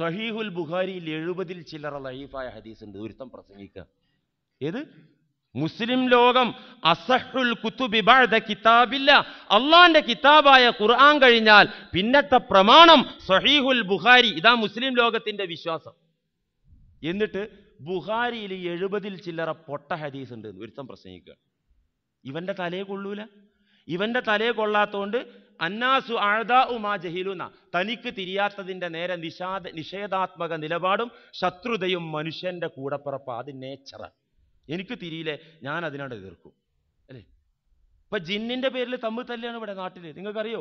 സഹീഹുൽ ബുഖാരിയിൽ എഴുപതിൽ ചില്ലറ ലൈഫായ ഹദീസ് ഉണ്ട് ഒരുത്തം പ്രസംഗിക്കുക ഏത് മുസ്ലിം ലോകം അസഹുൽ കുത്തുബിബാഴ കിതാബില്ല അള്ളാന്റെ കിതാബായ ഖുർആൻ കഴിഞ്ഞാൽ പിന്നത്തെ പ്രമാണം സഹീഹുൽ ബുഖാരി ഇതാ മുസ്ലിം ലോകത്തിന്റെ വിശ്വാസം എന്നിട്ട് ബുഖാരിയിൽ എഴുപതിൽ ചില്ലറ പൊട്ട ഹദീസ് ഉണ്ട് ഒരുത്തം പ്രസംഗിക്കുക ഇവന്റെ തലയെ കൊള്ളൂല ഇവന്റെ തലയെ കൊള്ളാത്തോണ്ട് അന്നാസു ആഴ്താ ഉമാ ജഹിലുന തനിക്ക് തിരിയാത്തതിൻ്റെ നേരെ നിഷാദ നിഷേധാത്മക നിലപാടും ശത്രുതയും മനുഷ്യൻ്റെ കൂടപ്പിറപ്പ് അത് നേച്ചറ എനിക്ക് തിരിയില്ലേ ഞാൻ അതിനോട് എതിർക്കും അല്ലേ ഇപ്പം ജിന്നിൻ്റെ പേരിൽ തമ്മിൽ തല്ലിയാണ് ഇവിടെ നാട്ടിൽ നിങ്ങൾക്കറിയോ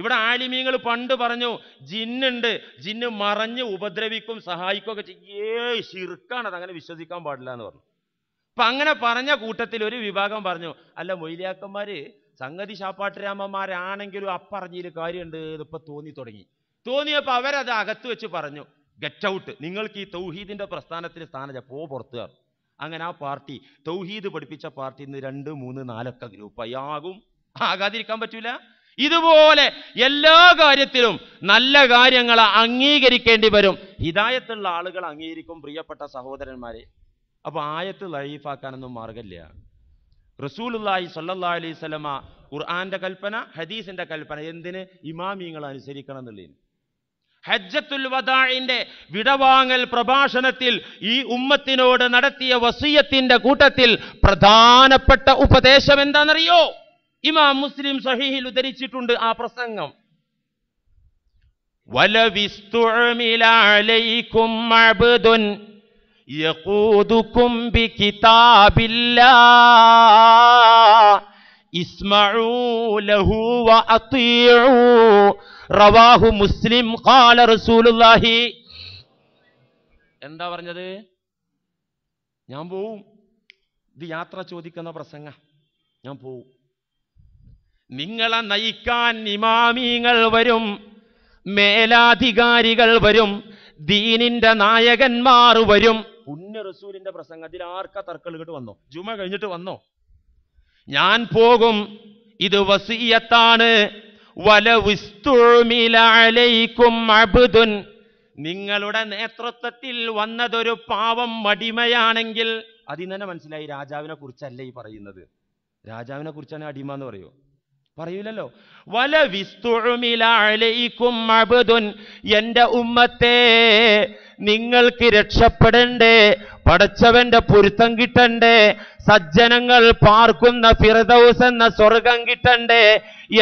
ഇവിടെ ആലിമീങ്ങൾ പണ്ട് പറഞ്ഞു ജിന്നുണ്ട് ജിന്ന് മറഞ്ഞ് ഉപദ്രവിക്കും സഹായിക്കും ചെയ്യേ ശിർക്കാണ് അതങ്ങനെ വിശ്വസിക്കാൻ പാടില്ല എന്ന് പറഞ്ഞു അപ്പം അങ്ങനെ പറഞ്ഞ കൂട്ടത്തിൽ ഒരു വിഭാഗം പറഞ്ഞു അല്ല മൊയിലിയാക്കന്മാർ സംഗതി ശാപ്പാട്ടുരാമന്മാരാണെങ്കിലും അപ്പറഞ്ഞതിൽ കാര്യമുണ്ട് ഇതിപ്പോൾ തോന്നി തുടങ്ങി തോന്നിയപ്പോൾ അവരത് അകത്ത് വെച്ച് പറഞ്ഞു ഗെറ്റ് ഔട്ട് നിങ്ങൾക്ക് ഈ തൗഹീദിൻ്റെ പ്രസ്ഥാനത്തിന് സ്ഥാനം പോ പുറത്തുകാർ അങ്ങനെ ആ പാർട്ടി തൗഹീദ് പഠിപ്പിച്ച പാർട്ടി ഇന്ന് രണ്ട് മൂന്ന് നാലൊക്കെ ഗ്രൂപ്പായി ആകും ആകാതിരിക്കാൻ പറ്റൂല ഇതുപോലെ എല്ലാ കാര്യത്തിലും നല്ല കാര്യങ്ങൾ അംഗീകരിക്കേണ്ടി വരും ഹിതായത്തുള്ള ആളുകൾ അംഗീകരിക്കും പ്രിയപ്പെട്ട സഹോദരന്മാരെ അപ്പോൾ ആയത്ത് ലൈഫാക്കാനൊന്നും മാർഗമില്ല റസൂലുല്ലായി സ്വല്ലല്ലാഹി അലൈഹി സ്വലമ ഖുർആന്റെ കൽപ്പന ഹദീസിന്റെ കൽപ്പന എന്തിന് ഇമാമിങ്ങൾ അനുസരിക്കണം എന്നുള്ളതിന് ഹജ്ജത്തുൽ വദാഇന്റെ വിടവാങ്ങൽ പ്രഭാഷണത്തിൽ ഈ ഉമ്മത്തിനോട് നടത്തിയ വസീയത്തിന്റെ കൂട്ടത്തിൽ പ്രധാനപ്പെട്ട ഉപദേശം എന്താണെന്നറിയോ ഇമാം മുസ്ലിം സ്വഹീഹിൽ ഉദ്ധരിച്ചിട്ടുണ്ട് ആ പ്രസംഗം വലവിസ്തുഅമിലലൈക്കും അബ്ദുൻ يقودكم بكتاب الله اسمعوا له واطيعوا റവാഹു മുസ്ലിം ഖാല റസൂലുല്ലാഹി എന്താ പറഞ്ഞത് ഞാൻ പോവും ഇത് യാത്ര ചോദിക്കുന്ന പ്രസംഗ ഞാൻ പോവും നിങ്ങളെ നയിക്കാൻ ഇമാമീങ്ങൾ വരും മേലാധികാരികൾ വരും ദീനിന്റെ നായകന്മാർ വരും പുണ്യ റസൂലിന്റെ പ്രസംഗത്തിൽ ആർക്കാ തർക്കലുകട്ട് വന്നോ ജുമ കഴിഞ്ഞിട്ട് വന്നോ ഞാൻ പോകും ഇത് വസീയത്താണ് നിങ്ങളുടെ നേതൃത്വത്തിൽ വന്നതൊരു പാവം മടിമയാണെങ്കിൽ അതിന് തന്നെ മനസ്സിലായി രാജാവിനെ കുറിച്ചല്ല ഈ പറയുന്നത് രാജാവിനെ കുറിച്ചാണ് അടിമ എന്ന് പറയുമോ പറയൂലല്ലോ വല വിസ്തുഴുമിലും അബുദുൻ ഉമ്മത്തെ നിങ്ങൾക്ക് രക്ഷപ്പെടണ്ടേ പടച്ചവന്റെ പൊരുത്തം കിട്ടണ്ടേ സജ്ജനങ്ങൾ പാർക്കുന്ന ഫിറദൌസ് എന്ന സ്വർഗം കിട്ടണ്ടേ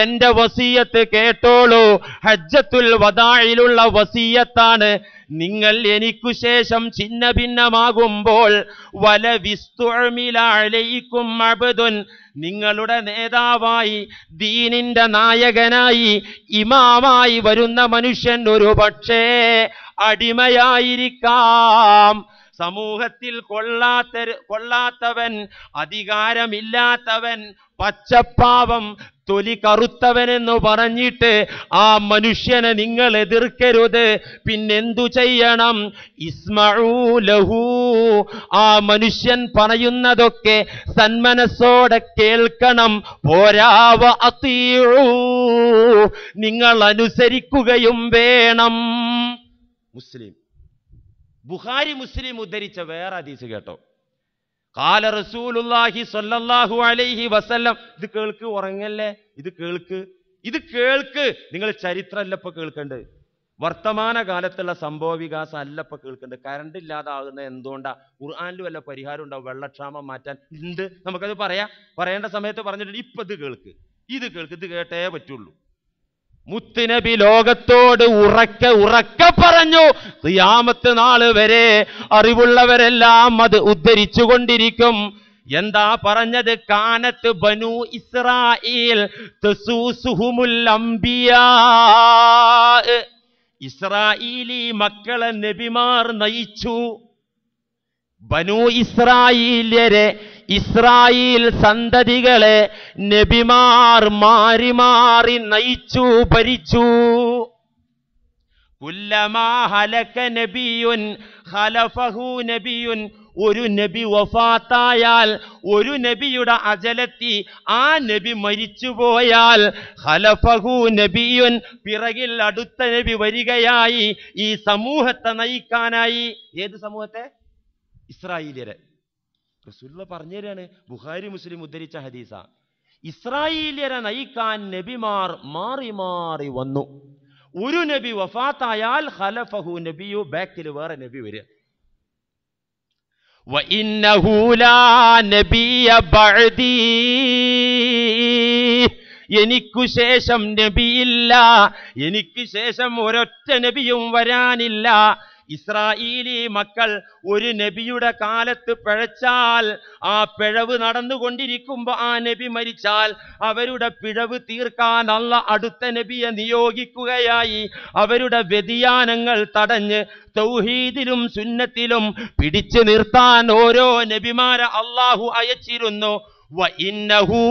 എന്റെ വസീയത്ത് കേട്ടോളൂ ഹജ്ജത്തുൽ വദായിലുള്ള വസീയത്താണ് നിങ്ങൾ എനിക്കു ശേഷം ചിന്ന ഭിന്നമാകുമ്പോൾ വല വിസ്തുഴമിലും നിങ്ങളുടെ നേതാവായി ദീനിന്റെ നായകനായി ഇമാമായി വരുന്ന മനുഷ്യൻ ഒരു പക്ഷേ അടിമയായിരിക്കാം സമൂഹത്തിൽ കൊള്ളാത്ത കൊള്ളാത്തവൻ അധികാരമില്ലാത്തവൻ പച്ചപ്പാവം തൊലി കറുത്തവനെന്ന് പറഞ്ഞിട്ട് ആ മനുഷ്യനെ നിങ്ങൾ എതിർക്കരുത് പിന്നെന്തു ചെയ്യണം ലഹു ആ മനുഷ്യൻ പറയുന്നതൊക്കെ സന്മനസ്സോടെ കേൾക്കണം പോരാവ അതീഴൂ നിങ്ങൾ അനുസരിക്കുകയും വേണം മുസ്ലിം ബുഖാരി മുസ്ലിം ഉദ്ധരിച്ച വേറെ അതീസ് കേട്ടോ കാല റസൂലുല്ലാഹി സ്വല്ലല്ലാഹു അലൈഹി വസല്ലം ഇത് കേൾക്ക് ഉറങ്ങല്ലേ ഇത് കേൾക്ക് ഇത് കേൾക്ക് നിങ്ങൾ ചരിത്രമല്ല ഇപ്പൊ കേൾക്കേണ്ടത് വർത്തമാന കാലത്തുള്ള സംഭവ വികാസം അല്ല ഇപ്പൊ കരണ്ട് ഇല്ലാതാകുന്ന എന്തുകൊണ്ടാ ഖുർആാനിൽ വല്ല പരിഹാരം ഉണ്ടാവും വെള്ളക്ഷാമം മാറ്റാൻ ഉണ്ട് നമുക്കത് പറയാം പറയേണ്ട സമയത്ത് പറഞ്ഞിട്ടുണ്ട് ഇപ്പൊ ഇത് കേൾക്ക് ഇത് കേൾക്ക് ഇത് കേട്ടേ പറ്റുള്ളൂ മുത്തുനബി ലോകത്തോട് ഉറക്ക ഉറക്ക പറഞ്ഞു ക്രിയാമത്ത് നാള് വരെ അറിവുള്ളവരെല്ലാം അത് ഉദ്ധരിച്ചു കൊണ്ടിരിക്കും എന്താ പറഞ്ഞത് കാനത്ത് ബനു ഇസ്രായേൽ ഇസ്രായേലി മക്കളെ നബിമാർ നയിച്ചു ബനു ഇസ്രായേല്യരെ ഇസ്രായേൽ സന്തതികളെ നബിമാർ മാറി മാറി നയിച്ചു ഭരിച്ചു ഒരു നബി വഫാത്തായാൽ ഒരു നബിയുടെ അജലത്തി ആ നബി മരിച്ചുപോയാൽ ഹലഫഹു നബിയുൻ പിറകിൽ അടുത്ത നബി വരികയായി ഈ സമൂഹത്തെ നയിക്കാനായി ഏത് സമൂഹത്തെ ഇസ്രായേലിയരെ റസൂല്ല പറഞ്ഞു തരാണ് ബുഹാരി മുസ്ലിം ഉദ്ധരിച്ച ഹദീസ ഇസ്രായേലിയരെ നയിക്കാൻ നബിമാർ മാറി മാറി വന്നു ഒരു നബി വഫാത്തായാൽ ഹലഫഹു നബിയു ബാക്കിൽ വേറെ നബി വരിക എനിക്കു ശേഷം നബിയില്ല എനിക്ക് ശേഷം ഒരൊറ്റ നബിയും വരാനില്ല ഇസ്രായേലി മക്കൾ ഒരു നബിയുടെ കാലത്ത് പിഴച്ചാൽ ആ പിഴവ് നടന്നുകൊണ്ടിരിക്കുമ്പോൾ ആ നബി മരിച്ചാൽ അവരുടെ പിഴവ് തീർക്കാൻ അല്ല അടുത്ത നബിയെ നിയോഗിക്കുകയായി അവരുടെ വ്യതിയാനങ്ങൾ തടഞ്ഞ് തൗഹീദിലും സുന്നത്തിലും പിടിച്ചു നിർത്താൻ ഓരോ നബിമാരെ അള്ളാഹു അയച്ചിരുന്നു ഇന്നഹു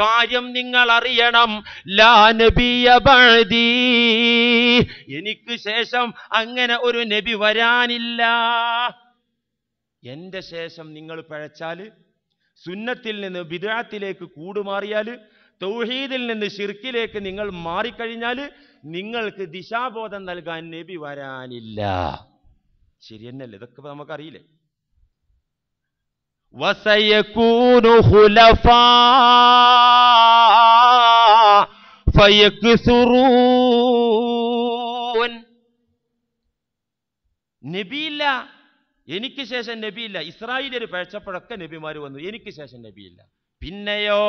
കാര്യം നിങ്ങൾ അറിയണം ലാനബിയബീ എനിക്ക് ശേഷം അങ്ങനെ ഒരു നബി വരാനില്ല എന്റെ ശേഷം നിങ്ങൾ പഴച്ചാല് സുന്നത്തിൽ നിന്ന് ബിദാത്തിലേക്ക് കൂടുമാറിയാല് തൗഹീദിൽ നിന്ന് ഷിർക്കിലേക്ക് നിങ്ങൾ മാറിക്കഴിഞ്ഞാൽ നിങ്ങൾക്ക് ദിശാബോധം നൽകാൻ നബി വരാനില്ല ശരിയെന്നല്ലേ ഇതൊക്കെ നമുക്കറിയില്ലേ وسيكون خلفاء فيكثرون നബിയില്ല എനിക്ക് ശേഷം നബിയില്ല ഇസ്രായേൽ ഒരു പഴച്ചപ്പോഴൊക്കെ നബിമാര് വന്നു എനിക്ക് ശേഷം നബിയില്ല പിന്നെയോ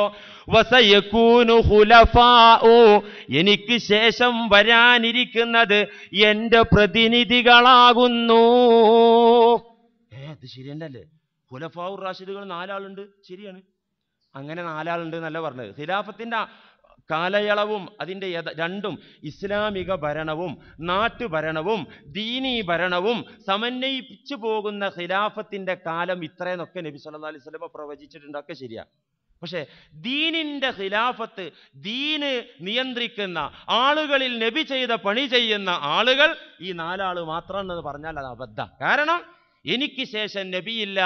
എനിക്ക് ശേഷം വരാനിരിക്കുന്നത് എന്റെ പ്രതിനിധികളാകുന്നു ഏ അത് ശരിയല്ലേ ഹുലഫാവു റാഷിദുകൾ നാലാളുണ്ട് ശരിയാണ് അങ്ങനെ നാലാളുണ്ട് എന്നല്ല പറഞ്ഞത് ഖിലാഫത്തിൻ്റെ കാലയളവും അതിൻ്റെ രണ്ടും ഇസ്ലാമിക ഭരണവും നാട്ടുഭരണവും ദീനീ ഭരണവും സമന്വയിപ്പിച്ചു പോകുന്ന ഖിലാഫത്തിൻ്റെ കാലം ഇത്രയെന്നൊക്കെ നബി സല്ലാ അലൈഹി സ്വലമ പ്രവചിച്ചിട്ടുണ്ടൊക്കെ ശരിയാണ് പക്ഷേ ദീനിൻ്റെ ഖിലാഫത്ത് ദീന് നിയന്ത്രിക്കുന്ന ആളുകളിൽ നബി ചെയ്ത പണി ചെയ്യുന്ന ആളുകൾ ഈ നാലാൾ മാത്രം എന്ന് പറഞ്ഞാൽ അത് അബദ്ധം കാരണം എനിക്ക് ശേഷം നബിയില്ല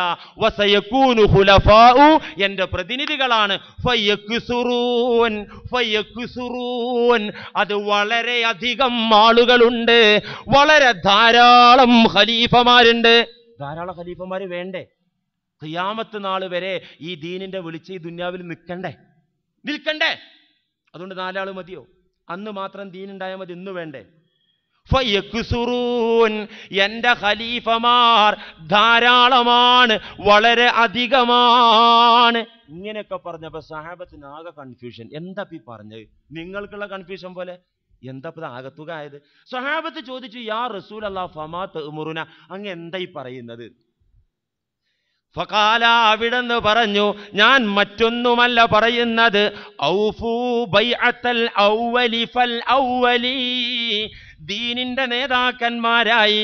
വസയക്കൂനു ഹുലഫാഉ എൻ്റെ പ്രതിനിധികളാണ് ഫയ്യക്കുസുറൂൻ ഫയ്യക്കുസുറൂൻ അത് വളരെയധികം ആളുകളുണ്ട് വളരെ ധാരാളം ഖലീഫമാരുണ്ട് ധാരാളം ഖലീഫമാർ വേണ്ടേ ഖിയാമത്ത് നാൾ വരെ ഈ ദീനിന്റെ വിളിച്ച് ഈ ദുന്യാവിൽ നിൽക്കണ്ടേ നിൽക്കണ്ടേ അതുകൊണ്ട് നാലാൾ മതിയോ അന്ന് മാത്രം ദീനുണ്ടായാൽ മതി ഇന്ന് വേണ്ടേ എന്റെ ഖലീഫമാർ ധാരാളമാണ് വളരെ അധികമാണ് ഇങ്ങനെയൊക്കെ പറഞ്ഞപ്പോ സാഹേബത്തിന് ആകെ കൺഫ്യൂഷൻ എന്താ ഈ പറഞ്ഞത് നിങ്ങൾക്കുള്ള കൺഫ്യൂഷൻ പോലെ എന്താ ഇത് ആകത്തുക ആയത് സഹാബത്ത് ചോദിച്ചു യാ റസൂൽ അള്ളാ ഫമാ തെമുറുന അങ്ങ് എന്താ ഈ പറയുന്നത് ഫകാല നിന്ന് പറഞ്ഞു ഞാൻ മറ്റൊന്നുമല്ല പറയുന്നത് ഔഫു ബൈഅത്തൽ ഔവലി ഫൽ ഔവലി ദീനിന്റെ നേതാക്കന്മാരായി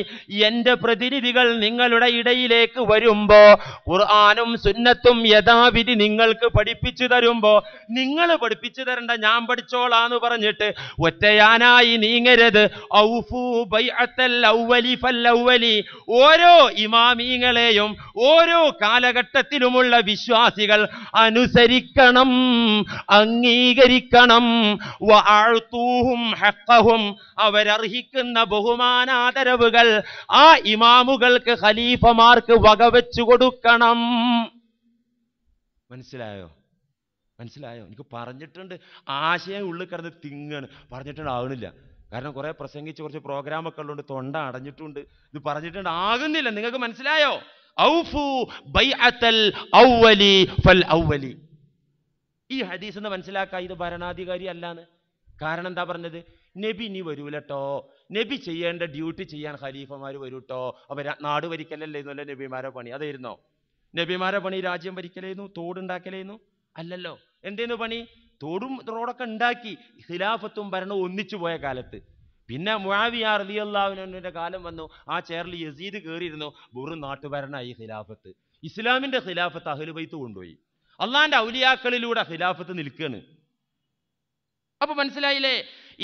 എൻ്റെ പ്രതിനിധികൾ നിങ്ങളുടെ ഇടയിലേക്ക് വരുമ്പോ ഖുർആാനും സുന്നത്തും യഥാവിധി നിങ്ങൾക്ക് പഠിപ്പിച്ചു തരുമ്പോ നിങ്ങൾ പഠിപ്പിച്ചു തരണ്ട ഞാൻ പഠിച്ചോളാന്ന് പറഞ്ഞിട്ട് ഒറ്റയാനായി നീങ്ങരുത് ഓരോ ഇമാമീങ്ങളെയും ഓരോ കാലഘട്ടത്തിലുമുള്ള വിശ്വാസികൾ അനുസരിക്കണം അംഗീകരിക്കണം അവരറി അർഹിക്കുന്ന ബഹുമാനാദരവുകൾ ആ ഇമാമുകൾക്ക് ഖലീഫമാർക്ക് വകവെച്ചു കൊടുക്കണം മനസ്സിലായോ മനസ്സിലായോ എനിക്ക് പറഞ്ഞിട്ടുണ്ട് ആശയം ഉള്ളിൽ കിടന്ന് തിങ്ങാണ് പറഞ്ഞിട്ടുണ്ട് ആകുന്നില്ല കാരണം കുറേ പ്രസംഗിച്ച് കുറച്ച് പ്രോഗ്രാമൊക്കെ ഉള്ളതുകൊണ്ട് തൊണ്ട അടഞ്ഞിട്ടുണ്ട് ഇത് പറഞ്ഞിട്ടുണ്ട് ആകുന്നില്ല നിങ്ങൾക്ക് മനസ്സിലായോ ഔഫു ഔവലി ഫൽ ഔവലി ഈ ഹദീസ് എന്ന് മനസ്സിലാക്കുക ഇത് ഭരണാധികാരി അല്ലാന്ന് കാരണം എന്താ പറഞ്ഞത് നബി ഇനി വരൂലട്ടോ നബി ചെയ്യേണ്ട ഡ്യൂട്ടി ചെയ്യാൻ ഖലീഫമാർ വരൂട്ടോ അപ്പോൾ നാട് ഭരിക്കലല്ലേ എന്നല്ലോ നബിമാരെ പണി അതായിരുന്നോ നബിമാരെ പണി രാജ്യം വരിക്കലായിരുന്നു തോടുണ്ടാക്കലായിരുന്നു അല്ലല്ലോ എന്തേന്നു പണി തോടും റോഡൊക്കെ ഉണ്ടാക്കി ഖിലാഫത്തും ഭരണവും ഒന്നിച്ചു പോയ കാലത്ത് പിന്നെ മുഴാവിയാർ അലിയല്ലാവിനുവിൻ്റെ കാലം വന്നു ആ ചേറിൽ യസീദ് കയറിയിരുന്നു വെറും നാട്ടുഭരണായി ഖിലാഫത്ത് ഇസ്ലാമിൻ്റെ ഖിലാഫത്ത് അഹ്ലുബൈത്ത് കൊണ്ടുപോയി അള്ളാൻ്റെ ഔലിയാക്കളിലൂടെ ഖിലാഫത്ത് നിൽക്കുകയാണ് അപ്പോൾ മനസ്സിലായില്ലേ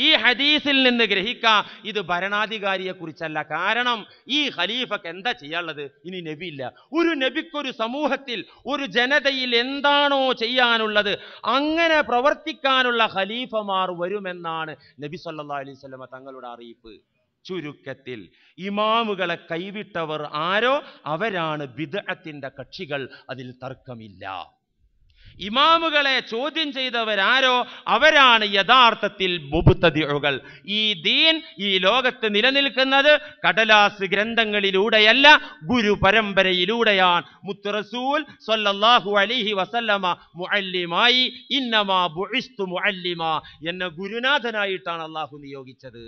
ഈ ഹദീസിൽ നിന്ന് ഗ്രഹിക്കാം ഇത് ഭരണാധികാരിയെ കുറിച്ചല്ല കാരണം ഈ ഖലീഫക്ക് എന്താ ചെയ്യാനുള്ളത് ഇനി നബിയില്ല ഒരു നബിക്കൊരു സമൂഹത്തിൽ ഒരു ജനതയിൽ എന്താണോ ചെയ്യാനുള്ളത് അങ്ങനെ പ്രവർത്തിക്കാനുള്ള ഖലീഫമാർ വരുമെന്നാണ് നബി സല്ലാ അലൈഹി തങ്ങളുടെ അറിയിപ്പ് ചുരുക്കത്തിൽ ഇമാമുകളെ കൈവിട്ടവർ ആരോ അവരാണ് ബിദഅത്തിൻ്റെ കക്ഷികൾ അതിൽ തർക്കമില്ല ഇമാമുകളെ ചോദ്യം ചെയ്തവരാരോ അവരാണ് യഥാർത്ഥത്തിൽ മുബുത്തതിഴുകൾ ഈ ദീൻ ഈ ലോകത്ത് നിലനിൽക്കുന്നത് കടലാസ് ഗ്രന്ഥങ്ങളിലൂടെയല്ല ഗുരു പരമ്പരയിലൂടെയാണ് മുത്തുറസൂൽ സൊല്ലാഹു അലിഹി വസല്ലമ മുഅല്ലിമായി ഇന്നമാ ബുഇസ്തു മുഅല്ലിമ എന്ന ഗുരുനാഥനായിട്ടാണ് അള്ളാഹു നിയോഗിച്ചത്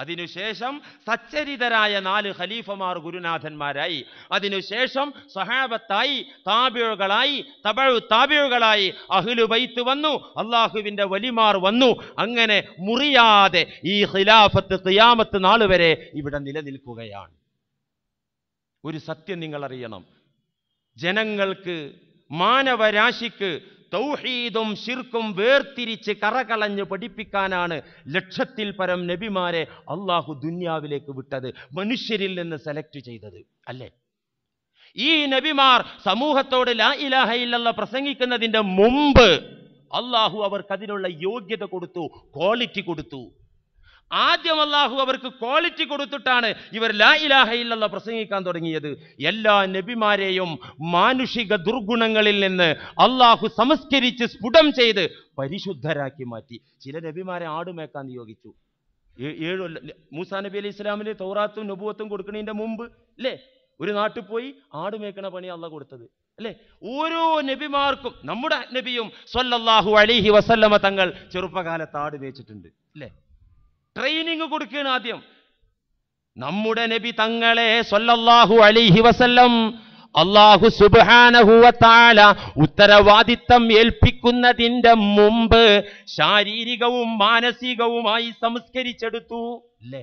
അതിനുശേഷം സച്ചരിതരായ നാല് ഖലീഫമാർ ഗുരുനാഥന്മാരായി അതിനുശേഷം സഹാബത്തായി താബിഴകളായി തബഴു താബിഴകളായി അഹ്ലുബൈത്ത് വന്നു അള്ളാഹുവിൻ്റെ വലിമാർ വന്നു അങ്ങനെ മുറിയാതെ ഈ ഖിലാഫത്ത് ഖിയാമത്ത് നാൾ വരെ ഇവിടെ നിലനിൽക്കുകയാണ് ഒരു സത്യം നിങ്ങൾ അറിയണം ജനങ്ങൾക്ക് മാനവരാശിക്ക് തൗഹീദും ശിർക്കും വേർതിരിച്ച് കറകളഞ്ഞ് പഠിപ്പിക്കാനാണ് ലക്ഷത്തിൽ പരം നബിമാരെ അള്ളാഹു ദുന്യാവിലേക്ക് വിട്ടത് മനുഷ്യരിൽ നിന്ന് സെലക്ട് ചെയ്തത് അല്ലേ ഈ നബിമാർ സമൂഹത്തോട് ലാ ഇലാഹ ഇല്ലല്ല പ്രസംഗിക്കുന്നതിൻ്റെ മുമ്പ് അള്ളാഹു അവർക്കതിനുള്ള യോഗ്യത കൊടുത്തു ക്വാളിറ്റി കൊടുത്തു ആദ്യം അള്ളാഹു അവർക്ക് ക്വാളിറ്റി കൊടുത്തിട്ടാണ് ഇവർ ലാ ഇലാഹ ഇല്ലല്ല പ്രസംഗിക്കാൻ തുടങ്ങിയത് എല്ലാ നബിമാരെയും മാനുഷിക ദുർഗുണങ്ങളിൽ നിന്ന് അള്ളാഹു സംസ്കരിച്ച് സ്ഫുടം ചെയ്ത് പരിശുദ്ധരാക്കി മാറ്റി ചില നബിമാരെ ആടുമേക്കാൻ നിയോഗിച്ചു ഏഴു മൂസാ നബി അലി ഇസ്ലാമിന് തൗറാത്തും നബുവത്തും കൊടുക്കുന്നതിൻ്റെ മുമ്പ് അല്ലേ ഒരു നാട്ടിൽ പോയി ആടുമേക്കണ പണി അള്ള കൊടുത്തത് അല്ലേ ഓരോ നബിമാർക്കും നമ്മുടെ നബിയും സൊല്ലാഹു അലിഹി വസല്ലമ തങ്ങൾ ചെറുപ്പകാലത്ത് ആട് മേച്ചിട്ടുണ്ട് അല്ലേ ട്രെയിനിങ് കൊടുക്കുകയാണ് ആദ്യം നമ്മുടെ നബി തങ്ങളെ സൊല്ലാഹു അലിഹി വസല്ലം അള്ളാഹു സുബാനഹുവത്താല ഉത്തരവാദിത്തം ഏൽപ്പിക്കുന്നതിന്റെ മുമ്പ് ശാരീരികവും മാനസികവുമായി സംസ്കരിച്ചെടുത്തു അല്ലേ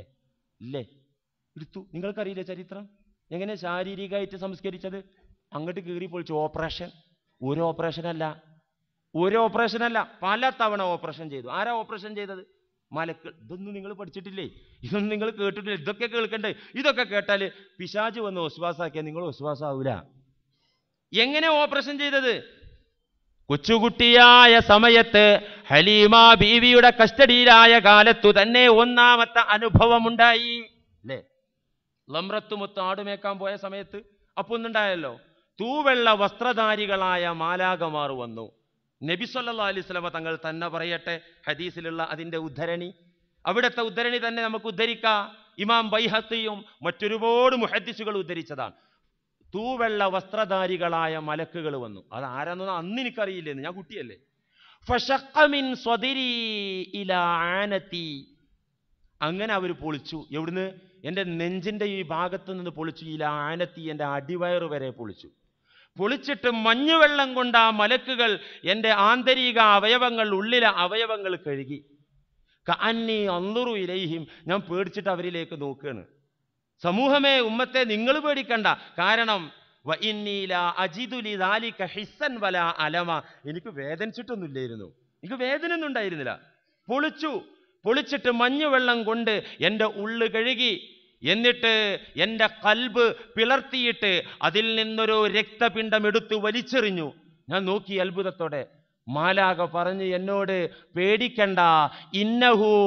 അല്ലേ എടുത്തു നിങ്ങൾക്കറിയില്ല ചരിത്രം എങ്ങനെ ശാരീരികമായിട്ട് സംസ്കരിച്ചത് അങ്ങോട്ട് കീറി പൊളിച്ചു ഓപ്പറേഷൻ ഒരു ഓപ്പറേഷൻ അല്ല ഒരു ഓപ്പറേഷൻ അല്ല പല തവണ ഓപ്പറേഷൻ ചെയ്തു ആരാ ഓപ്പറേഷൻ ചെയ്തത് മലക്കൾ ഇതൊന്നും നിങ്ങൾ പഠിച്ചിട്ടില്ലേ ഇതൊന്നും നിങ്ങൾ കേട്ടിട്ടില്ല ഇതൊക്കെ കേൾക്കണ്ടേ ഇതൊക്കെ കേട്ടാൽ പിശാജ് വന്ന് ഒശ്വാസാക്കിയാൽ നിങ്ങൾ ഒശ്വാസാവൂല എങ്ങനെ ഓപ്പറേഷൻ ചെയ്തത് കൊച്ചുകുട്ടിയായ സമയത്ത് ഹലീമ ബീവിയുടെ കസ്റ്റഡിയിലായ കാലത്തു തന്നെ ഒന്നാമത്തെ അനുഭവമുണ്ടായി അല്ലേ ലമ്രത്തുമൊത്ത് ആടുമേക്കാൻ പോയ സമയത്ത് അപ്പൊ ഒന്നുണ്ടായല്ലോ തൂവെള്ള വസ്ത്രധാരികളായ മാലാകമാർ വന്നു നബി സല്ലാ അലൈഹി സ്വലമ തങ്ങൾ തന്നെ പറയട്ടെ ഹദീസിലുള്ള അതിൻ്റെ ഉദ്ധരണി അവിടുത്തെ ഉദ്ധരണി തന്നെ നമുക്ക് ഉദ്ധരിക്കാം ഇമാം ബൈഹത്തിയും മറ്റൊരുപാട് മുഹദ്ദിസുകൾ ഉദ്ധരിച്ചതാണ് തൂവെള്ള വസ്ത്രധാരികളായ മലക്കുകൾ വന്നു അത് ആരാന്ന് അന്ന് എനിക്കറിയില്ലെന്ന് ഞാൻ കുട്ടിയല്ലേ അങ്ങനെ അവർ പൊളിച്ചു എവിടുന്ന് എൻ്റെ നെഞ്ചിൻ്റെ ഈ ഭാഗത്ത് നിന്ന് പൊളിച്ചു ഇല ആനത്തി എൻ്റെ അടിവയറ് വരെ പൊളിച്ചു പൊളിച്ചിട്ട് മഞ്ഞുവെള്ളം കൊണ്ട് ആ മലക്കുകൾ എൻ്റെ ആന്തരിക അവയവങ്ങൾ ഉള്ളിലെ അവയവങ്ങൾ കഴുകി കാന്നി അന്നുറു ഇലയിയും ഞാൻ പേടിച്ചിട്ട് അവരിലേക്ക് നോക്കുകയാണ് സമൂഹമേ ഉമ്മത്തെ നിങ്ങൾ പേടിക്കണ്ട കാരണം വല അലമ എനിക്ക് വേദനിച്ചിട്ടൊന്നുമില്ലായിരുന്നു എനിക്ക് വേദന ഒന്നും ഉണ്ടായിരുന്നില്ല പൊളിച്ചു പൊളിച്ചിട്ട് മഞ്ഞുവെള്ളം കൊണ്ട് എൻ്റെ ഉള്ളു കഴുകി എന്നിട്ട് എൻ്റെ കൽബ് പിളർത്തിയിട്ട് അതിൽ നിന്നൊരു രക്തപിണ്ഡം എടുത്ത് വലിച്ചെറിഞ്ഞു ഞാൻ നോക്കി അത്ഭുതത്തോടെ മാലാക പറഞ്ഞു എന്നോട് പേടിക്കണ്ട ഇന്നഹൂ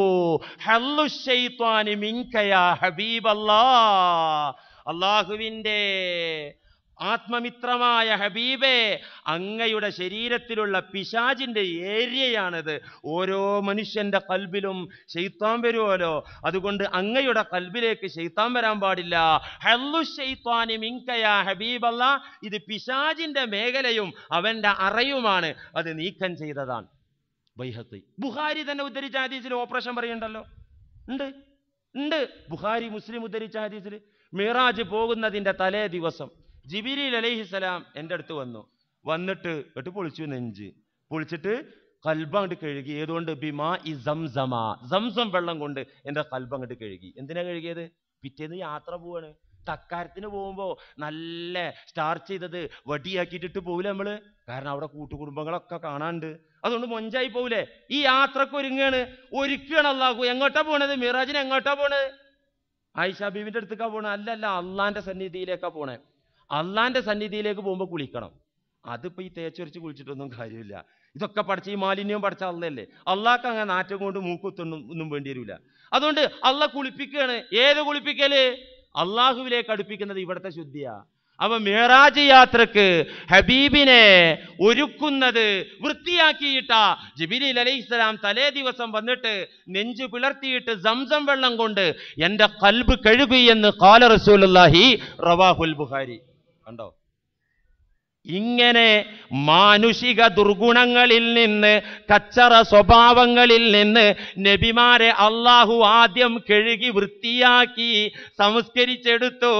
ഹബീബ് അള്ളാഹുവിൻ്റെ ആത്മമിത്രമായ ഹബീബേ അങ്ങയുടെ ശരീരത്തിലുള്ള പിശാജിന്റെ ഏരിയയാണിത് ഓരോ മനുഷ്യൻ്റെ കൽബിലും ശൈത്താൻ വരുമല്ലോ അതുകൊണ്ട് അങ്ങയുടെ കൽബിലേക്ക് ശൈത്താൻ വരാൻ പാടില്ല ഹെല്ലു ശൈത്താനി മിങ്കയാ ഹബീബല്ല ഇത് പിശാജിന്റെ മേഖലയും അവൻ്റെ അറയുമാണ് അത് നീക്കം ചെയ്തതാണ് ബൈഹത്ത് ബുഹാരി തന്നെ ഉദ്ധരിച്ച ഹദീസിൽ ഓപ്പറേഷൻ പറയുന്നുണ്ടല്ലോ ഉണ്ട് ഉണ്ട് ബുഹാരി മുസ്ലിം ഉദ്ധരിച്ച ഹദീസിൽ മിറാജ് പോകുന്നതിൻ്റെ തലേ ദിവസം ജിബിരിൽ അലൈഹിസ്സലാം എൻ്റെ അടുത്ത് വന്നു വന്നിട്ട് എട്ട് പൊളിച്ചു നെഞ്ച് പൊളിച്ചിട്ട് കൽബ് അങ്ങോട്ട് കഴുകി ഏതുകൊണ്ട് ബിമാ ഈ സംസം വെള്ളം കൊണ്ട് എൻ്റെ കൽബ് അങ്ങോട്ട് കഴുകി എന്തിനാ കഴുകിയത് പിറ്റേന്ന് യാത്ര പോവാണ് തക്കാരത്തിന് പോകുമ്പോൾ നല്ല സ്റ്റാർച്ച് ചെയ്തത് വടിയാക്കിയിട്ടിട്ട് പോവില്ല നമ്മൾ കാരണം അവിടെ കൂട്ടുകുടുംബങ്ങളൊക്കെ കാണാണ്ട് അതുകൊണ്ട് മൊഞ്ചായി പോവില്ലേ ഈ യാത്രക്ക് ഒരുങ്ങാണ് ഒരുക്കുകയാണ് അള്ളാഹു എങ്ങോട്ടാ പോണത് മിറാജിന് എങ്ങോട്ടാ പോണത് ആയിഷാ ബീവിൻ്റെ അടുത്തേക്കാ പോണേ അല്ലല്ല അള്ളാന്റെ സന്നിധിയിലേക്കാ പോണേ അള്ളാൻ്റെ സന്നിധിയിലേക്ക് പോകുമ്പോൾ കുളിക്കണം അതിപ്പോൾ ഈ തേച്ചൊരിച്ച് കുളിച്ചിട്ടൊന്നും കാര്യമില്ല ഇതൊക്കെ പഠിച്ച ഈ മാലിന്യം പഠിച്ച അള്ളയല്ലേ അള്ളാക്ക് അങ്ങനെ നാറ്റം കൊണ്ട് മൂക്കുത്തൊന്നും ഒന്നും വേണ്ടി വരില്ല അതുകൊണ്ട് അള്ള കുളിപ്പിക്കുകയാണ് ഏത് കുളിപ്പിക്കല് അള്ളാഹുവിലേക്ക് അടുപ്പിക്കുന്നത് ഇവിടുത്തെ ശുദ്ധിയാ അപ്പൊ മേറാജ് യാത്രക്ക് ഹബീബിനെ ഒരുക്കുന്നത് വൃത്തിയാക്കിയിട്ട ജബിലി അലൈഹിസ്സലാം തലേ ദിവസം വന്നിട്ട് നെഞ്ചു പിളർത്തിയിട്ട് സംസം വെള്ളം കൊണ്ട് എന്റെ കൽബ് കഴുകി എന്ന് കാല റസൂലുല്ലാഹി റവാഹുൽ ബുഖാരി കണ്ടോ ഇങ്ങനെ മാനുഷിക ദുർഗുണങ്ങളിൽ നിന്ന് കച്ചറ സ്വഭാവങ്ങളിൽ നിന്ന് നബിമാരെ അള്ളാഹു ആദ്യം കഴുകി വൃത്തിയാക്കി സംസ്കരിച്ചെടുത്തു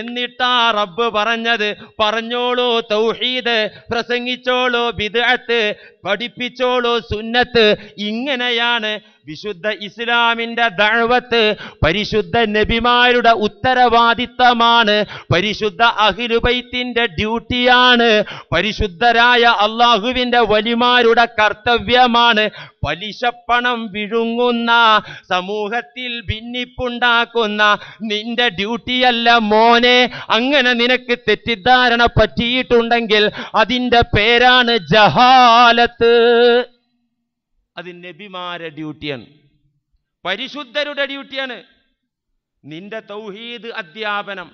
എന്നിട്ടാ റബ്ബ് പറഞ്ഞത് പറഞ്ഞോളൂ തൗഹീദ് പ്രസംഗിച്ചോളൂ ബിദത്ത് പഠിപ്പിച്ചോളൂ സുന്നത്ത് ഇങ്ങനെയാണ് വിശുദ്ധ ഇസ്ലാമിന്റെ ദഴവത്ത് പരിശുദ്ധ നബിമാരുടെ ഉത്തരവാദിത്തമാണ് പരിശുദ്ധ അഹിലുബൈത്തിന്റെ ഡ്യൂട്ടിയാണ് പരിശുദ്ധരായ അള്ളാഹുവിന്റെ വലിമാരുടെ കർത്തവ്യമാണ് പലിശപ്പണം വിഴുങ്ങുന്ന സമൂഹത്തിൽ ഭിന്നിപ്പുണ്ടാക്കുന്ന നിന്റെ ഡ്യൂട്ടിയല്ല മോനെ അങ്ങനെ നിനക്ക് തെറ്റിദ്ധാരണ പറ്റിയിട്ടുണ്ടെങ്കിൽ അതിൻ്റെ പേരാണ് ജഹാലത്ത് അത് നബിമാരെ ഡ്യൂട്ടിയാണ് പരിശുദ്ധരുടെ ഡ്യൂട്ടിയാണ് നിന്റെ തൗഹീദ് അധ്യാപനം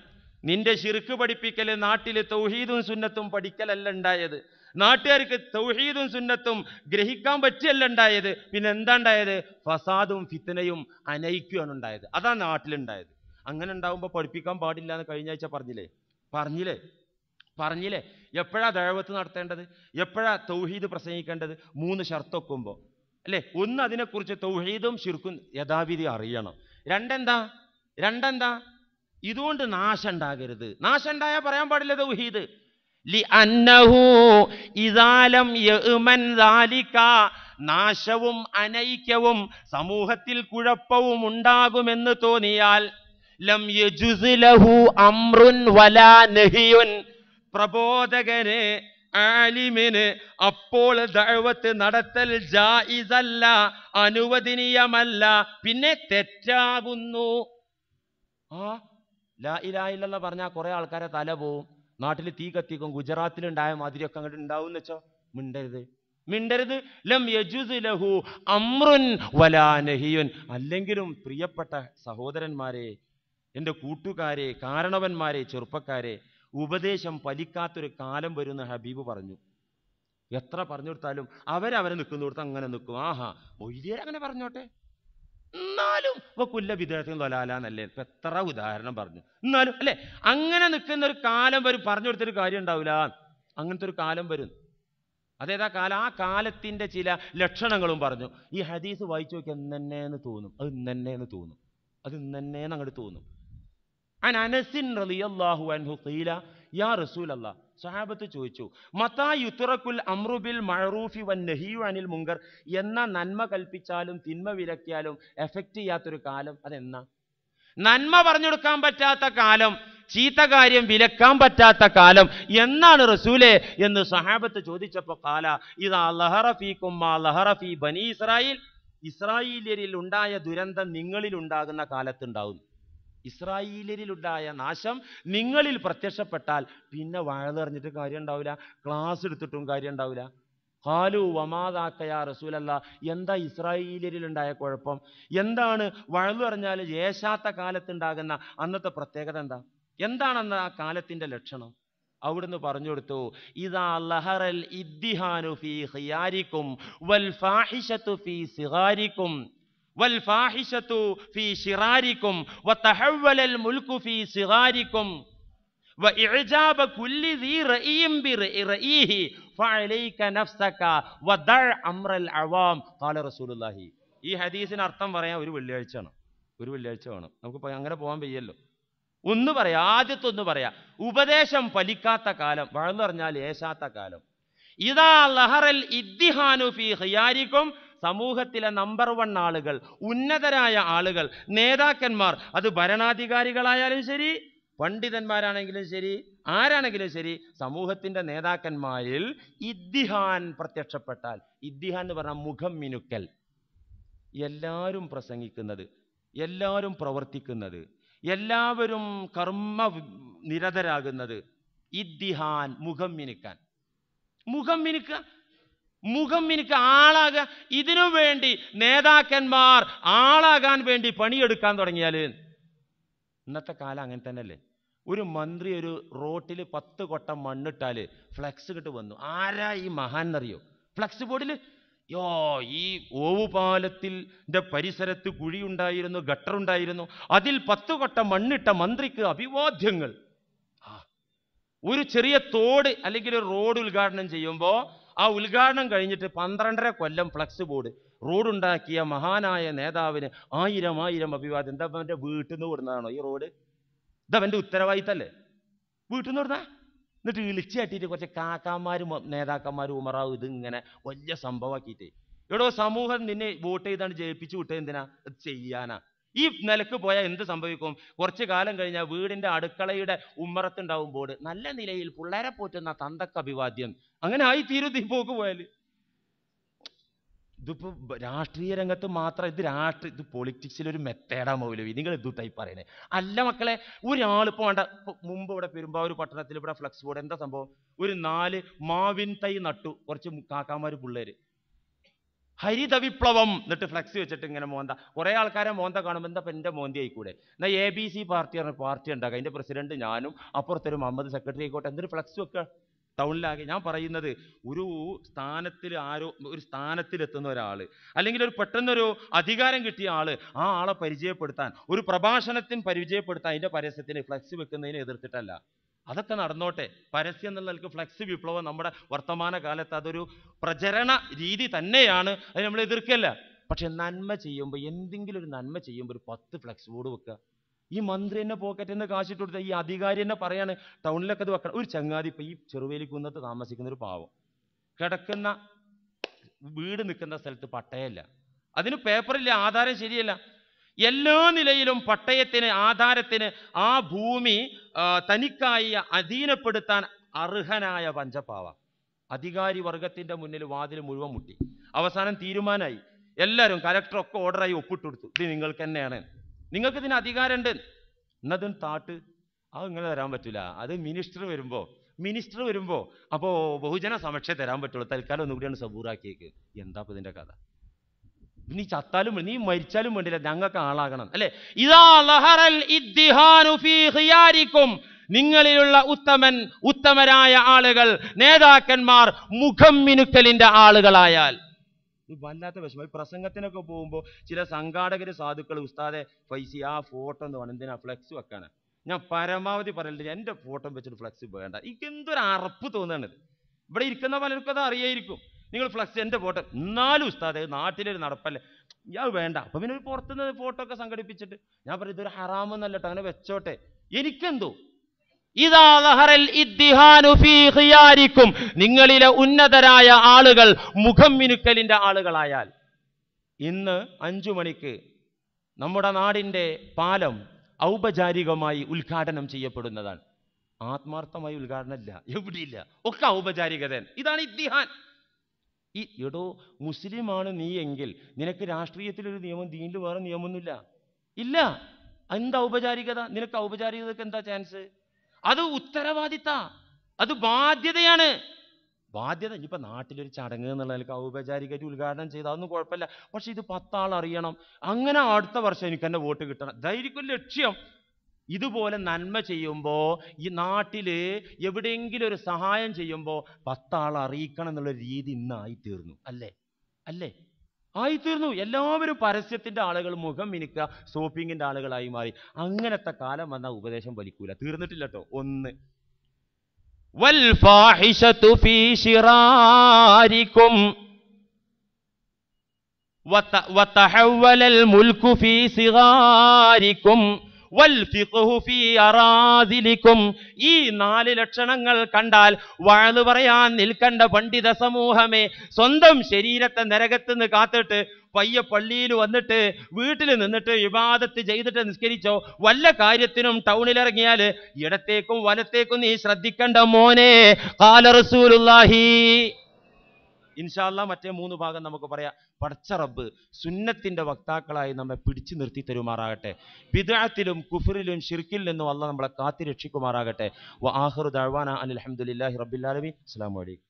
നിന്റെ ശിർക്ക് പഠിപ്പിക്കൽ നാട്ടിൽ തൗഹീദും സുന്നത്തും പഠിക്കലല്ല ഉണ്ടായത് നാട്ടുകാർക്ക് തൗഹീദും സുന്നത്തും ഗ്രഹിക്കാൻ പറ്റിയല്ല ഉണ്ടായത് പിന്നെ എന്താ ഉണ്ടായത് ഫസാദും ഫിത്തനയും അനയിക്കുകയാണ് ഉണ്ടായത് അതാണ് നാട്ടിലുണ്ടായത് അങ്ങനെ ഉണ്ടാവുമ്പോൾ പഠിപ്പിക്കാൻ പാടില്ല എന്ന് കഴിഞ്ഞ ആഴ്ച പറഞ്ഞില്ലേ പറഞ്ഞില്ലേ പറഞ്ഞില്ലേ എപ്പോഴാ ദഴവത്ത് നടത്തേണ്ടത് എപ്പോഴാ തൗഹീദ് പ്രസംഗിക്കേണ്ടത് മൂന്ന് ഷർത്തൊക്കുമ്പോൾ അല്ലേ ഒന്ന് അതിനെക്കുറിച്ച് തൗഹീദും ശിർക്കും യഥാവിധി അറിയണം രണ്ടെന്താ രണ്ടെന്താ ഇതുകൊണ്ട് നാശമുണ്ടാകരുത് നാശമുണ്ടായാൽ പറയാൻ പാടില്ല തൗഹീദ് നാശവും അനൈക്യവും സമൂഹത്തിൽ കുഴപ്പവും ഉണ്ടാകുമെന്ന് തോന്നിയാൽ ലം യജുസുലഹു അമ്രുൻ വലാ നഹിയുൻ പ്രബോധകന് ആലിമിന് അപ്പോൾ ദൈവത്ത് നടത്തൽ ജായിസല്ല അനുവദനീയമല്ല പിന്നെ തെറ്റാകുന്നു ആ ലാ ഇലായില്ലെന്ന് പറഞ്ഞാൽ കുറേ ആൾക്കാരെ തല പോവും നാട്ടിൽ തീ കത്തിക്കും ഗുജറാത്തിലുണ്ടായ മാതിരിയൊക്കെ അങ്ങോട്ട് ഉണ്ടാവും എന്ന് വെച്ചോ മിണ്ടരുത് മിണ്ടരുത് ലം യജുസ് ലഹു അമ്രുൻ വലാനഹിയുൻ അല്ലെങ്കിലും പ്രിയപ്പെട്ട സഹോദരന്മാരെ എൻ്റെ കൂട്ടുകാരെ കാരണവന്മാരെ ചെറുപ്പക്കാരെ ഉപദേശം പലിക്കാത്തൊരു കാലം വരുന്ന ഹബീബ് പറഞ്ഞു എത്ര പറഞ്ഞു കൊടുത്താലും അവരവരെ നിൽക്കുന്നിടത്ത് അങ്ങനെ നിൽക്കും ആഹാ മൊയ്ലിയർ അങ്ങനെ പറഞ്ഞോട്ടെ എന്നാലും ഇപ്പോൾ കുല്ല വിദേഹത്തിന് തൊലാലെന്നല്ലേ ഇപ്പം എത്ര ഉദാഹരണം പറഞ്ഞു എന്നാലും അല്ലേ അങ്ങനെ നിൽക്കുന്ന ഒരു കാലം വരും പറഞ്ഞു കൊടുത്തൊരു കാര്യം ഉണ്ടാവില്ല അങ്ങനത്തെ ഒരു കാലം വരും അതേതാ കാലം ആ കാലത്തിന്റെ ചില ലക്ഷണങ്ങളും പറഞ്ഞു ഈ ഹദീസ് വായിച്ചു നോക്കി ഇന്നെ തോന്നും അത് ഇന്നെ തോന്നും അത് ഇന്നെ അങ്ങോട്ട് തോന്നും അൻ അനസിൻ റലിയല്ലാഹു അൻഹു ഖീല യാ റസൂൽ അള്ളാഹ് സ്വഹാബത്ത് ചോദിച്ചു മതാ യുത്തുറക്കുൽ അമ്രുബിൽ മഴറൂഫി വൻ നെഹിയു അനിൽ മുങ്കർ എന്ന നന്മ കൽപ്പിച്ചാലും തിന്മ വിലക്കിയാലും എഫക്റ്റ് ചെയ്യാത്തൊരു കാലം അതെന്നാ നന്മ പറഞ്ഞു കൊടുക്കാൻ പറ്റാത്ത കാലം ചീത്ത കാര്യം വിലക്കാൻ പറ്റാത്ത കാലം എന്നാണ് റസൂലെ എന്ന് സഹാബത്ത് ചോദിച്ചപ്പോൾ കാല ഇതാ കുമ്മാ ലഹറഫി ബനി ഇസ്രായേൽ ഇസ്രായേലിയരിൽ ഉണ്ടായ ദുരന്തം നിങ്ങളിൽ ഉണ്ടാകുന്ന കാലത്തുണ്ടാവുന്നു ഇസ്രായേലിലുണ്ടായ നാശം നിങ്ങളിൽ പ്രത്യക്ഷപ്പെട്ടാൽ പിന്നെ വാഴതെറിഞ്ഞിട്ട് കാര്യം ഉണ്ടാവില്ല ക്ലാസ് എടുത്തിട്ടും കാര്യം ഉണ്ടാവില്ല ഹാലു വമാതാക്കയ റസൂലല്ല എന്താ ഇസ്രായേലിലുണ്ടായ കുഴപ്പം എന്താണ് വഴുതറിഞ്ഞാൽ യേശാത്ത കാലത്തുണ്ടാകുന്ന അന്നത്തെ പ്രത്യേകത എന്താ എന്താണെന്ന് ആ കാലത്തിൻ്റെ ലക്ഷണം അവിടുന്ന് പറഞ്ഞു കൊടുത്തു ഇതാ ലഹറൽ ഇദ്ദിഹാനു ഫീ ഹിയാരിക്കും വൽ ഫാഹിഷത്തു ഫീ സിഹാരിക്കും വൽഫാഹിഷത്തു قال ഈ ഹദീസിന് അർത്ഥം പറയാൻ ഒരു വെള്ളിയാഴ്ചയാണ് ഒരു വെള്ളിയാഴ്ച വേണം നമുക്ക് അങ്ങനെ പോകാൻ വയ്യല്ലോ ഒന്ന് പറയാം ആദ്യത്തെ ഒന്ന് പറയാം ഉപദേശം പലിക്കാത്ത കാലം വളർന്നു പറഞ്ഞാൽ ഏശാത്ത കാലം ഇതാ ലഹറൽ ഇദ്ദിഹാനു ഫി ഹിയാരിക്കും സമൂഹത്തിലെ നമ്പർ വൺ ആളുകൾ ഉന്നതരായ ആളുകൾ നേതാക്കന്മാർ അത് ഭരണാധികാരികളായാലും ശരി പണ്ഡിതന്മാരാണെങ്കിലും ശരി ആരാണെങ്കിലും ശരി സമൂഹത്തിൻ്റെ നേതാക്കന്മാരിൽ ഇദ്ദിഹാൻ പ്രത്യക്ഷപ്പെട്ടാൽ ഇദ്ദിഹാൻ എന്ന് പറഞ്ഞാൽ മുഖം മിനുക്കൽ എല്ലാവരും പ്രസംഗിക്കുന്നത് എല്ലാവരും പ്രവർത്തിക്കുന്നത് എല്ലാവരും കർമ്മ നിരതരാകുന്നത് ഇദ്ദിഹാൻ മുഖം മിനുക്കാൻ മുഖം മിനുക്കാൻ മുഖം എനിക്ക് ആളാകുക ഇതിനു വേണ്ടി നേതാക്കന്മാർ ആളാകാൻ വേണ്ടി പണിയെടുക്കാൻ തുടങ്ങിയാൽ ഇന്നത്തെ കാലം അങ്ങനെ അല്ലേ ഒരു മന്ത്രി ഒരു റോട്ടിൽ പത്ത് കൊട്ടം മണ്ണിട്ടാൽ ഫ്ലക്സ് കിട്ട് വന്നു ആരാ ഈ മഹാൻ എന്നറിയോ ഫ്ലക്സ് ബോർഡിൽ യോ ഈ ഓവുപാലത്തിൽ പരിസരത്ത് കുഴിയുണ്ടായിരുന്നു ഉണ്ടായിരുന്നു അതിൽ പത്ത് കൊട്ടം മണ്ണിട്ട മന്ത്രിക്ക് അഭിവാദ്യങ്ങൾ ഒരു ചെറിയ തോട് അല്ലെങ്കിൽ ഒരു റോഡ് ഉദ്ഘാടനം ചെയ്യുമ്പോൾ ആ ഉദ്ഘാടനം കഴിഞ്ഞിട്ട് പന്ത്രണ്ടര കൊല്ലം ഫ്ലക്സ് ബോർഡ് റോഡുണ്ടാക്കിയ മഹാനായ നേതാവിന് ആയിരം ആയിരം അഭിവാദ്യം എന്താ അവൻ്റെ വീട്ടിൽ നിന്ന് കൊടുന്നതാണോ ഈ റോഡ് ഇതവൻ്റെ ഉത്തരവാദിത്തല്ലേ വീട്ടിൽ നിന്ന് വിടുന്ന എന്നിട്ട് ഇളിച്ചാട്ടിയിട്ട് കുറച്ച് കാക്കാമാരും നേതാക്കന്മാരും ഉമറാവും ഇതിങ്ങനെ വലിയ സംഭവമാക്കിയിട്ടേ എടോ സമൂഹം നിന്നെ വോട്ട് ചെയ്താണ് ജയിപ്പിച്ചു വിട്ടേ എന്തിനാ അത് ചെയ്യാനാ ഈ നിലക്ക് പോയാൽ എന്ത് സംഭവിക്കും കുറച്ച് കാലം കഴിഞ്ഞാൽ വീടിൻ്റെ അടുക്കളയുടെ ഉമ്മറത്തുണ്ടാവും ബോർഡ് നല്ല നിലയിൽ പിള്ളേരെ പോറ്റുന്ന തന്തക്ക അഭിവാദ്യം അങ്ങനെ ആയി തീരുതി പോക്ക് പോയാൽ ഇതിപ്പോൾ രാഷ്ട്രീയ രംഗത്ത് മാത്രം ഇത് രാഷ്ട്രീയ ഇത് പൊളിറ്റിക്സിലൊരു മെത്തേഡാ മൗലവി നിങ്ങൾ ഇതുട്ടായി പറയണേ അല്ല മക്കളെ ഒരാൾ വേണ്ട മുമ്പ് ഇവിടെ പെരുമ്പാവൂർ പട്ടണത്തിൽ ഇവിടെ ഫ്ലക്സ് ബോർഡ് എന്താ സംഭവം ഒരു നാല് മാവിൻ തൈ നട്ടു കുറച്ച് കാക്കാമാർ പിള്ളേർ ഹരിത വിപ്ലവം എന്നിട്ട് ഫ്ലക്സ് വെച്ചിട്ട് ഇങ്ങനെ മോന്ത കുറെ ആൾക്കാരെ മോന്ത കാണുമ്പോൾ എന്താ എൻ്റെ മോന്തി ആയിക്കൂടെ എന്നാൽ എ ബി സി പാർട്ടി പറഞ്ഞ പാർട്ടി ഉണ്ടാക്കുക അതിൻ്റെ പ്രസിഡന്റ് ഞാനും അപ്പുറത്തൊരു മുഹമ്മദ് സെക്രട്ടറി ആയിക്കോട്ടെ എന്തൊരു ഫ്ലക്സ് വെക്കുക ടൗണിലാകെ ഞാൻ പറയുന്നത് ഒരു സ്ഥാനത്തിൽ ആരോ ഒരു സ്ഥാനത്തിലെത്തുന്ന ഒരാൾ അല്ലെങ്കിൽ ഒരു പെട്ടെന്നൊരു അധികാരം കിട്ടിയ ആൾ ആ ആളെ പരിചയപ്പെടുത്താൻ ഒരു പ്രഭാഷണത്തിന് പരിചയപ്പെടുത്താൻ അതിൻ്റെ പരസ്യത്തിന് ഫ്ലക്സ് വെക്കുന്നതിനെ എതിർത്തിട്ടല്ല അതൊക്കെ നടന്നോട്ടെ പരസ്യം എന്നുള്ള നിലക്ക് ഫ്ലക്സ് വിപ്ലവം നമ്മുടെ വർത്തമാന കാലത്ത് അതൊരു പ്രചരണ രീതി തന്നെയാണ് അത് നമ്മൾ എതിർക്കല്ല പക്ഷെ നന്മ ചെയ്യുമ്പോൾ എന്തെങ്കിലും ഒരു നന്മ ചെയ്യുമ്പോൾ ഒരു പത്ത് ഫ്ലക്സ് ബോർഡ് വെക്കുക ഈ മന്ത്രി എന്നെ പോക്കറ്റിൽ നിന്ന് കാശിട്ട് കൊടുത്ത ഈ അധികാരി എന്നെ പറയാണ് ടൗണിലൊക്കെ അത് വെക്കണം ഒരു ചങ്ങാതി ഇപ്പം ഈ ചെറുവേലിക്കുന്നത്ത് താമസിക്കുന്ന ഒരു പാവം കിടക്കുന്ന വീട് നിൽക്കുന്ന സ്ഥലത്ത് പട്ടയല്ല അതിന് പേപ്പറില്ല ആധാരം ശരിയല്ല എല്ലാ നിലയിലും പട്ടയത്തിന് ആധാരത്തിന് ആ ഭൂമി തനിക്കായി അധീനപ്പെടുത്താൻ അർഹനായ പഞ്ചപ്പാവ അധികാരി വർഗത്തിന്റെ മുന്നിൽ വാതിൽ മുഴുവൻ മുട്ടി അവസാനം തീരുമാനമായി എല്ലാവരും കലക്ടറൊക്കെ ഓർഡറായി ഒപ്പിട്ട് കൊടുത്തു ഇത് നിങ്ങൾക്ക് തന്നെയാണ് നിങ്ങൾക്ക് ഇതിന് അധികാരമുണ്ട് എന്നതും താട്ട് അത് ഇങ്ങനെ തരാൻ പറ്റില്ല അത് മിനിസ്റ്റർ വരുമ്പോൾ മിനിസ്റ്റർ വരുമ്പോൾ അപ്പോൾ ബഹുജന സമക്ഷേ തരാൻ പറ്റുള്ളൂ തൽക്കാലം ഒന്നുകൂടിയാണ് സബൂറാക്കിയേക്ക് എന്താ ഇപ്പോൾ ഇതിൻ്റെ കഥ നീ ചത്താലും നീ മരിച്ചാലും വേണ്ടില്ല ഞങ്ങൾക്ക് ആളാകണം അല്ലേ ഇതാ നിങ്ങളിലുള്ള ഉത്തമൻ ഉത്തമരായ ആളുകൾ നേതാക്കന്മാർ മുഖം മിനുക്കലിന്റെ ആളുകളായാൽ വല്ലാത്ത വിഷമം ഈ പ്രസംഗത്തിനൊക്കെ പോകുമ്പോൾ ചില സംഘാടകർ സാധുക്കൾ ഉസ്താദെ പൈസ ആ ഫോട്ടോ എന്ന് പറഞ്ഞാൽ എന്തിനാ ഫ്ലെക്സ് വെക്കാണ് ഞാൻ പരമാവധി പറയലില്ല എൻ്റെ ഫോട്ടോ വെച്ചിട്ട് ഫ്ലെക്സ് വേണ്ട എനിക്ക് എന്തൊരു അറപ്പ് തോന്നുന്നത് ഇവിടെ ഇരിക്കുന്ന പലർക്കും അത് അറിയായിരിക്കും നിങ്ങൾ ഫ്ലക്സ് എൻ്റെ ഫോട്ടോ എന്നാലും ഉസ്താദ് നാട്ടിലൊരു നടപ്പല്ലേ ഞാൻ വേണ്ട അപ്പം പിന്നെ പുറത്തുനിന്ന് ഫോട്ടോ ഒക്കെ സംഘടിപ്പിച്ചിട്ട് ഞാൻ പറയും ഇതൊരു ഹറാമെന്നല്ലോ അങ്ങനെ വെച്ചോട്ടെ എനിക്കെന്തോ നിങ്ങളിലെ ഉന്നതരായ ആളുകൾ മുഖം മിനുക്കലിൻ്റെ ആളുകളായാൽ ഇന്ന് അഞ്ചു മണിക്ക് നമ്മുടെ നാടിൻ്റെ പാലം ഔപചാരികമായി ഉദ്ഘാടനം ചെയ്യപ്പെടുന്നതാണ് ആത്മാർത്ഥമായി ഉദ്ഘാടനമില്ല എവിടെയില്ല ഒക്കെ ഔപചാരികതൻ ഇതാണ് ഇദ്ദിഹാൻ ഈ എടോ മുസ്ലിമാണ് നീ എങ്കിൽ നിനക്ക് രാഷ്ട്രീയത്തിലൊരു നിയമം ദീനിൽ വേറെ നിയമമൊന്നുമില്ല ഇല്ല എന്താ ഔപചാരികത നിനക്ക് ഔപചാരികതക്ക് എന്താ ചാൻസ് അത് ഉത്തരവാദിത്ത അത് ബാധ്യതയാണ് ബാധ്യത ഇനിയിപ്പോൾ നാട്ടിലൊരു ചടങ്ങ് എന്നുള്ള നിലക്ക് ഔപചാരികമായിട്ട് ഉദ്ഘാടനം ചെയ്താൽ അതൊന്നും കുഴപ്പമില്ല പക്ഷേ ഇത് പത്താൾ അറിയണം അങ്ങനെ അടുത്ത വർഷം എനിക്ക് എൻ്റെ വോട്ട് കിട്ടണം ഇതായിരിക്കും ലക്ഷ്യം ഇതുപോലെ നന്മ ചെയ്യുമ്പോൾ ഈ നാട്ടിൽ എവിടെയെങ്കിലും ഒരു സഹായം ചെയ്യുമ്പോൾ പത്താൾ അറിയിക്കണം എന്നുള്ള രീതി ഇന്നായിത്തീർന്നു അല്ലേ അല്ലേ ആയിത്തീർന്നു എല്ലാവരും പരസ്യത്തിൻ്റെ ആളുകൾ മുഖം മിനുക്ക സോപ്പിങ്ങിൻ്റെ ആളുകളായി മാറി അങ്ങനത്തെ കാലം വന്ന ഉപദേശം വലിക്കൂല തീർന്നിട്ടില്ല കേട്ടോ ഒന്ന് വൽ വൽ ഈ നാല് ലക്ഷണങ്ങൾ കണ്ടാൽ വാഴ് പറയാൻ നിൽക്കണ്ട പണ്ഡിത സമൂഹമേ സ്വന്തം ശരീരത്തെ നരകത്ത് നിന്ന് കാത്തിട്ട് പയ്യ പള്ളിയിൽ വന്നിട്ട് വീട്ടിൽ നിന്നിട്ട് വിവാദത്ത് ചെയ്തിട്ട് നിസ്കരിച്ചോ വല്ല കാര്യത്തിനും ടൗണിൽ ഇറങ്ങിയാൽ ഇടത്തേക്കും വലത്തേക്കും നീ ശ്രദ്ധിക്കണ്ട മോനെ കാല ഇൻഷാല്ല മറ്റേ മൂന്ന് ഭാഗം നമുക്ക് പറയാം പടച്ച റബ്ബ് സുന്നത്തിൻ്റെ വക്താക്കളായി നമ്മെ പിടിച്ചു നിർത്തി തരുമാറാകട്ടെ ബിദാത്തിലും കുഫറിലും ഷിർക്കിൽ നിന്നും അല്ല നമ്മളെ കാത്തി രക്ഷിക്കുമാറാകട്ടെ വ ആഹുർ ദഴവാന റബ്ബില്ലാലമി അസ്സാം വലൈക്കും